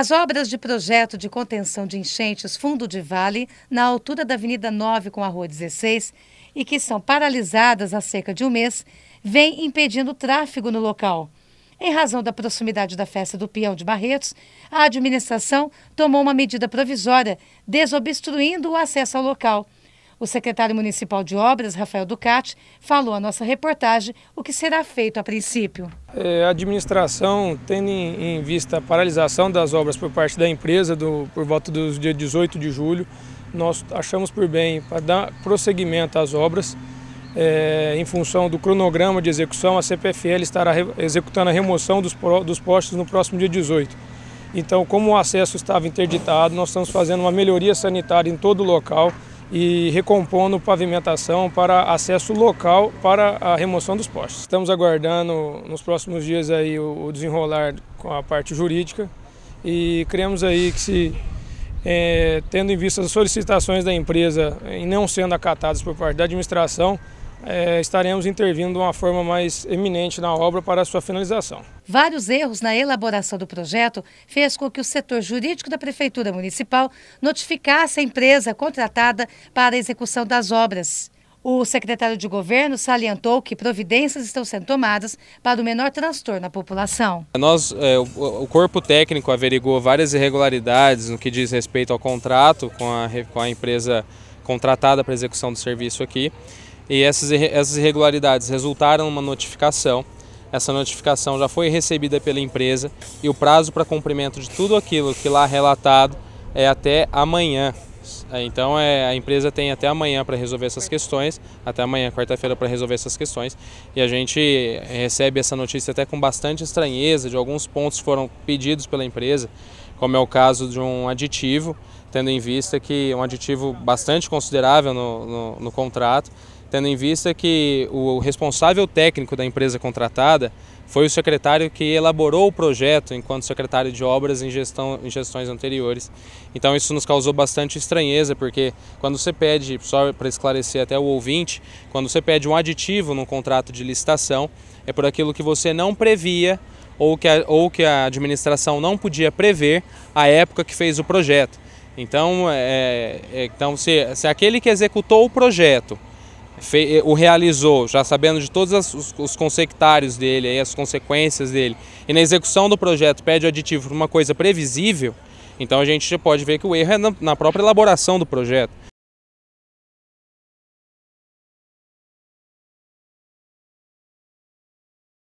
As obras de projeto de contenção de enchentes fundo de vale, na altura da Avenida 9 com a Rua 16, e que são paralisadas há cerca de um mês, vêm impedindo o tráfego no local. Em razão da proximidade da festa do peão de Barretos, a administração tomou uma medida provisória, desobstruindo o acesso ao local. O secretário municipal de obras, Rafael Ducati, falou à nossa reportagem o que será feito a princípio. É, a administração, tendo em, em vista a paralisação das obras por parte da empresa do, por volta do dia 18 de julho, nós achamos por bem para dar prosseguimento às obras. É, em função do cronograma de execução, a CPFL estará re, executando a remoção dos, dos postos no próximo dia 18. Então, como o acesso estava interditado, nós estamos fazendo uma melhoria sanitária em todo o local, e recompondo pavimentação para acesso local para a remoção dos postes. Estamos aguardando nos próximos dias aí o desenrolar com a parte jurídica e cremos aí que se é, tendo em vista as solicitações da empresa e não sendo acatadas por parte da administração, é, estaremos intervindo de uma forma mais eminente na obra para a sua finalização. Vários erros na elaboração do projeto fez com que o setor jurídico da Prefeitura Municipal notificasse a empresa contratada para a execução das obras. O secretário de governo salientou que providências estão sendo tomadas para o menor transtorno à população. Nós, é, o, o corpo técnico averigou várias irregularidades no que diz respeito ao contrato com a, com a empresa contratada para execução do serviço aqui. E essas, essas irregularidades resultaram numa notificação. Essa notificação já foi recebida pela empresa e o prazo para cumprimento de tudo aquilo que lá relatado é até amanhã. É, então é, a empresa tem até amanhã para resolver essas questões, até amanhã, quarta-feira, para resolver essas questões. E a gente recebe essa notícia até com bastante estranheza de alguns pontos que foram pedidos pela empresa como é o caso de um aditivo, tendo em vista que um aditivo bastante considerável no, no, no contrato, tendo em vista que o responsável técnico da empresa contratada foi o secretário que elaborou o projeto enquanto secretário de obras em, gestão, em gestões anteriores. Então isso nos causou bastante estranheza, porque quando você pede, só para esclarecer até o ouvinte, quando você pede um aditivo num contrato de licitação, é por aquilo que você não previa ou que a, ou que a administração não podia prever a época que fez o projeto. Então, é, é então se, se aquele que executou o projeto fe, o realizou, já sabendo de todos as, os, os consectários dele, aí, as consequências dele, e na execução do projeto pede o aditivo para uma coisa previsível, então a gente pode ver que o erro é na, na própria elaboração do projeto.